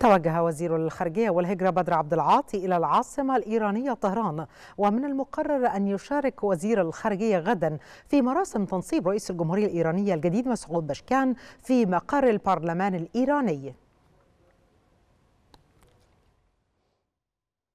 توجه وزير الخارجية والهجرة بدر عبد العاطي إلى العاصمة الإيرانية طهران ومن المقرر أن يشارك وزير الخارجية غدا في مراسم تنصيب رئيس الجمهورية الإيرانية الجديد مسعود بشكان في مقر البرلمان الإيراني